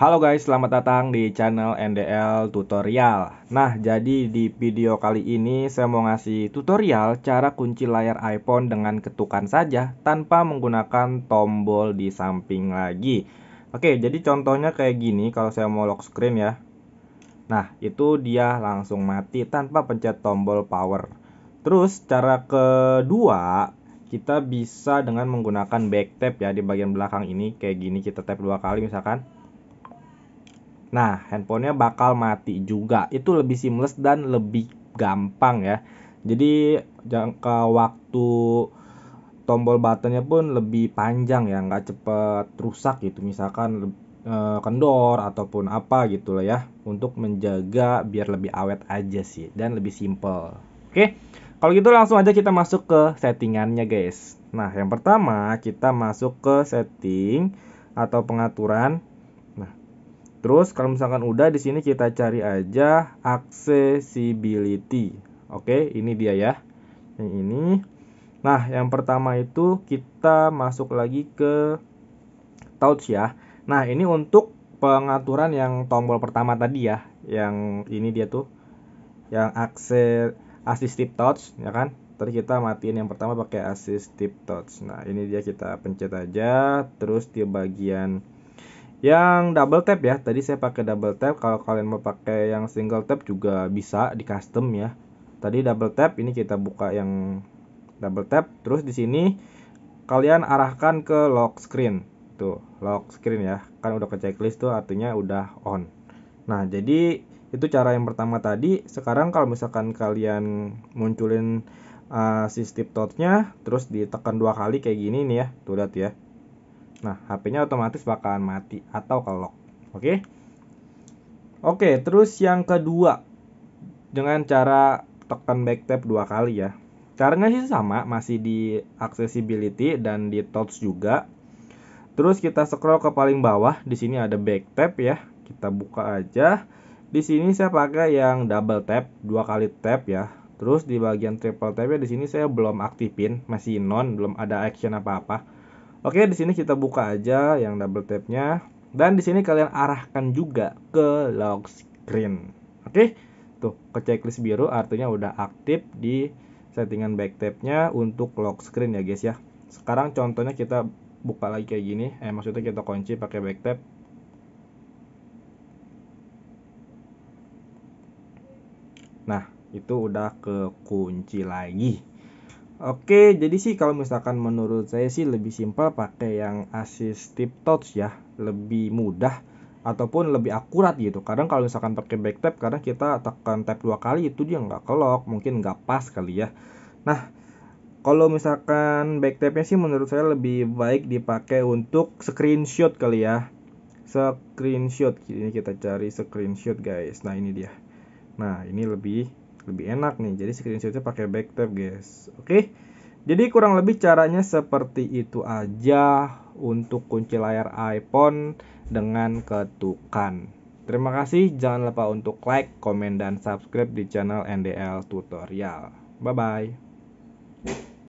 Halo guys, selamat datang di channel NDL Tutorial. Nah, jadi di video kali ini saya mau ngasih tutorial cara kunci layar iPhone dengan ketukan saja tanpa menggunakan tombol di samping lagi. Oke, jadi contohnya kayak gini kalau saya mau lock screen ya. Nah, itu dia langsung mati tanpa pencet tombol power. Terus cara kedua kita bisa dengan menggunakan back tap ya di bagian belakang ini kayak gini kita tap dua kali misalkan Nah, handphonenya bakal mati juga. Itu lebih seamless dan lebih gampang ya. Jadi jangka waktu tombol buttonnya pun lebih panjang ya, nggak cepet rusak gitu. Misalkan e, kendor ataupun apa gitu lah ya, untuk menjaga biar lebih awet aja sih dan lebih simple. Oke, kalau gitu langsung aja kita masuk ke settingannya guys. Nah, yang pertama kita masuk ke setting atau pengaturan Terus kalau misalkan udah di sini kita cari aja accessibility. Oke, ini dia ya. Yang ini. Nah, yang pertama itu kita masuk lagi ke touch ya. Nah, ini untuk pengaturan yang tombol pertama tadi ya. Yang ini dia tuh yang akses assistive touch ya kan. Tadi kita matiin yang pertama pakai assistive touch. Nah, ini dia kita pencet aja terus di bagian yang double tap ya tadi saya pakai double tap kalau kalian mau pakai yang single tap juga bisa di custom ya tadi double tap ini kita buka yang double tap terus di sini kalian arahkan ke lock screen tuh lock screen ya kan udah ke checklist tuh artinya udah on nah jadi itu cara yang pertama tadi sekarang kalau misalkan kalian munculin uh, si nya terus ditekan dua kali kayak gini nih ya tuh lihat ya Nah, HP-nya otomatis bakalan mati atau lock. Oke? Okay? Oke, okay, terus yang kedua dengan cara tekan back tab dua kali ya. Caranya sih sama, masih di accessibility dan di touch juga. Terus kita scroll ke paling bawah, di sini ada back tab ya. Kita buka aja. Di sini saya pakai yang double tap, dua kali tap ya. Terus di bagian triple tap ya di sini saya belum aktifin, masih non, belum ada action apa-apa Oke, di sini kita buka aja yang double tapnya dan di sini kalian arahkan juga ke lock screen. Oke, tuh ke checklist biru artinya udah aktif di settingan back tapnya untuk lock screen ya guys ya. Sekarang contohnya kita buka lagi kayak gini, eh maksudnya kita kunci pakai back tap. Nah, itu udah ke kunci lagi. Oke, jadi sih kalau misalkan menurut saya sih lebih simpel pakai yang assistive touch ya, lebih mudah ataupun lebih akurat gitu. Kadang kalau misalkan pakai back tap, kadang kita tekan tap dua kali itu dia nggak kelok, mungkin nggak pas kali ya. Nah, kalau misalkan back tapnya sih menurut saya lebih baik dipakai untuk screenshot kali ya. Screenshot, ini kita cari screenshot guys. Nah ini dia. Nah ini lebih lebih enak nih jadi screenshotnya pakai backtab guys oke jadi kurang lebih caranya seperti itu aja untuk kunci layar iPhone dengan ketukan terima kasih jangan lupa untuk like komen dan subscribe di channel NDL tutorial bye bye